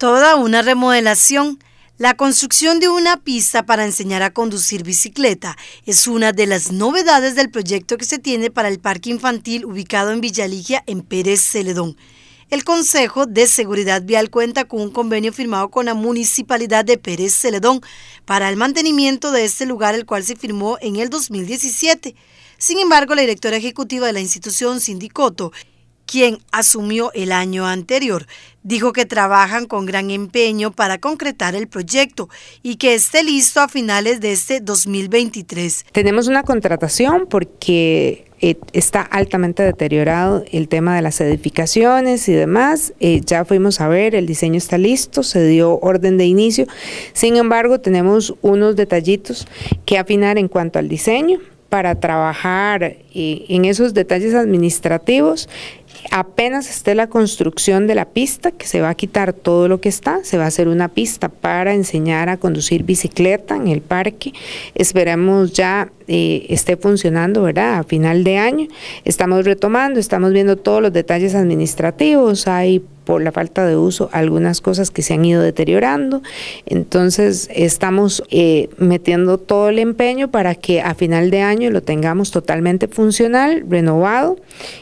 Toda una remodelación. La construcción de una pista para enseñar a conducir bicicleta es una de las novedades del proyecto que se tiene para el parque infantil ubicado en Villaligia, en Pérez Celedón. El Consejo de Seguridad Vial cuenta con un convenio firmado con la Municipalidad de Pérez Celedón para el mantenimiento de este lugar, el cual se firmó en el 2017. Sin embargo, la directora ejecutiva de la institución, Sindicoto, quien asumió el año anterior. Dijo que trabajan con gran empeño para concretar el proyecto y que esté listo a finales de este 2023. Tenemos una contratación porque eh, está altamente deteriorado el tema de las edificaciones y demás. Eh, ya fuimos a ver, el diseño está listo, se dio orden de inicio. Sin embargo, tenemos unos detallitos que afinar en cuanto al diseño para trabajar eh, en esos detalles administrativos apenas esté la construcción de la pista, que se va a quitar todo lo que está, se va a hacer una pista para enseñar a conducir bicicleta en el parque. Esperamos ya eh, esté funcionando, ¿verdad? A final de año. Estamos retomando, estamos viendo todos los detalles administrativos, hay por la falta de uso algunas cosas que se han ido deteriorando. Entonces estamos eh, metiendo todo el empeño para que a final de año lo tengamos totalmente funcional, renovado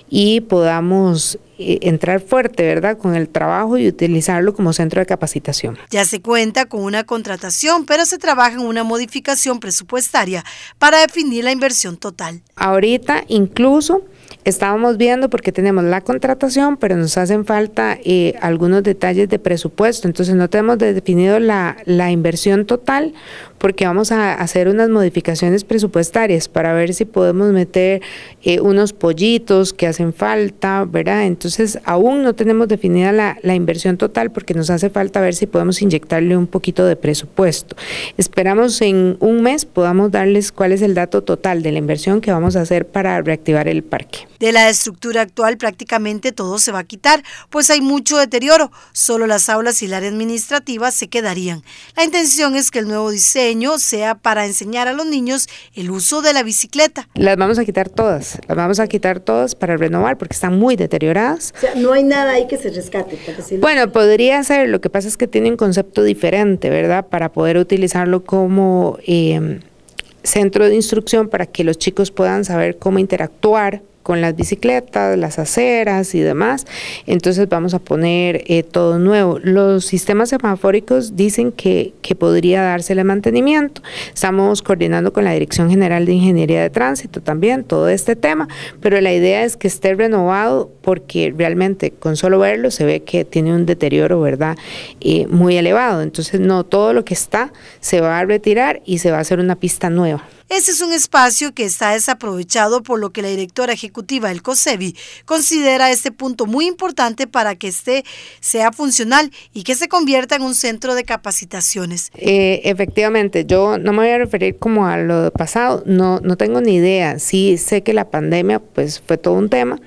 y podamos eh, entrar fuerte, ¿verdad?, con el trabajo y utilizarlo como centro de capacitación. Ya se cuenta con una contratación, pero se trabaja en una modificación presupuestaria para definir la inversión total. Ahorita incluso Estábamos viendo porque tenemos la contratación, pero nos hacen falta eh, algunos detalles de presupuesto, entonces no tenemos definido la, inversión total porque vamos a hacer unas modificaciones presupuestarias para ver si podemos meter eh, unos pollitos que hacen falta, ¿verdad? Entonces aún no tenemos definida la, inversión total porque nos hace falta ver si podemos inyectarle un poquito de presupuesto. Esperamos en un mes podamos darles cuál es el dato total de la inversión que vamos a hacer para reactivar el parque. De la estructura actual prácticamente todo se va a quitar, pues hay mucho deterioro, solo las aulas y el área administrativa se quedarían. La intención es que el nuevo diseño sea para enseñar a los niños el uso de la bicicleta. Las vamos a quitar todas, las vamos a quitar todas para renovar porque están muy deterioradas. O sea, no hay nada ahí que se rescate. Bueno, podría ser, lo que pasa es que tiene un concepto diferente, ¿verdad? Para poder utilizarlo como... Eh, centro de instrucción para que los chicos puedan saber cómo interactuar con las bicicletas, las aceras y demás. Entonces vamos a poner eh, todo nuevo. Los sistemas semafóricos dicen que, que podría dársele mantenimiento. Estamos coordinando con la Dirección General de Ingeniería de Tránsito también todo este tema, pero la idea es que esté renovado porque realmente con solo verlo se ve que tiene un deterioro, ¿verdad? Eh, muy elevado. Entonces no todo lo que está se va a retirar y se va a hacer una pista nueva. Ese es un espacio que está desaprovechado por lo que la directora ejecutiva del COSEBI considera este punto muy importante para que este sea funcional y que se convierta en un centro de capacitaciones. Eh, efectivamente, yo no me voy a referir como a lo pasado, no, no tengo ni idea. Sí sé que la pandemia pues fue todo un tema.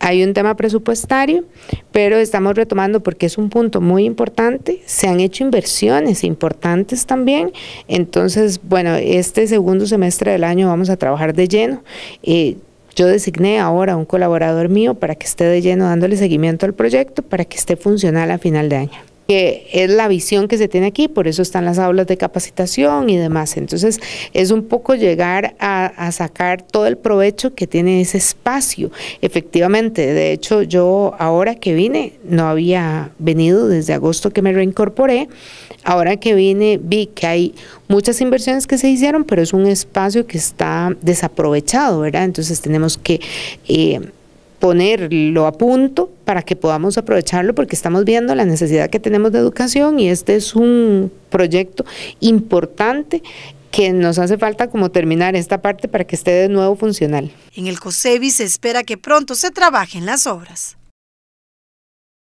Hay un tema presupuestario, pero estamos retomando porque es un punto muy importante. Se han hecho inversiones importantes también. Entonces, bueno, este segundo semestre del año vamos a trabajar de lleno. y eh, yo designé ahora un colaborador mío para que esté de lleno dándole seguimiento al proyecto, para que esté funcional a final de año que es la visión que se tiene aquí, por eso están las aulas de capacitación y demás. Entonces, es un poco llegar a, sacar todo el provecho que tiene ese espacio. Efectivamente, de hecho, yo ahora que vine, no había venido desde agosto que me reincorporé, ahora que vine vi que hay muchas inversiones que se hicieron, pero es un espacio que está desaprovechado, ¿verdad? Entonces, tenemos que... Eh, ponerlo a punto para que podamos aprovecharlo porque estamos viendo la necesidad que tenemos de educación y este es un proyecto importante que nos hace falta como terminar esta parte para que esté de nuevo funcional. En el COSEBI se espera que pronto se trabajen las obras.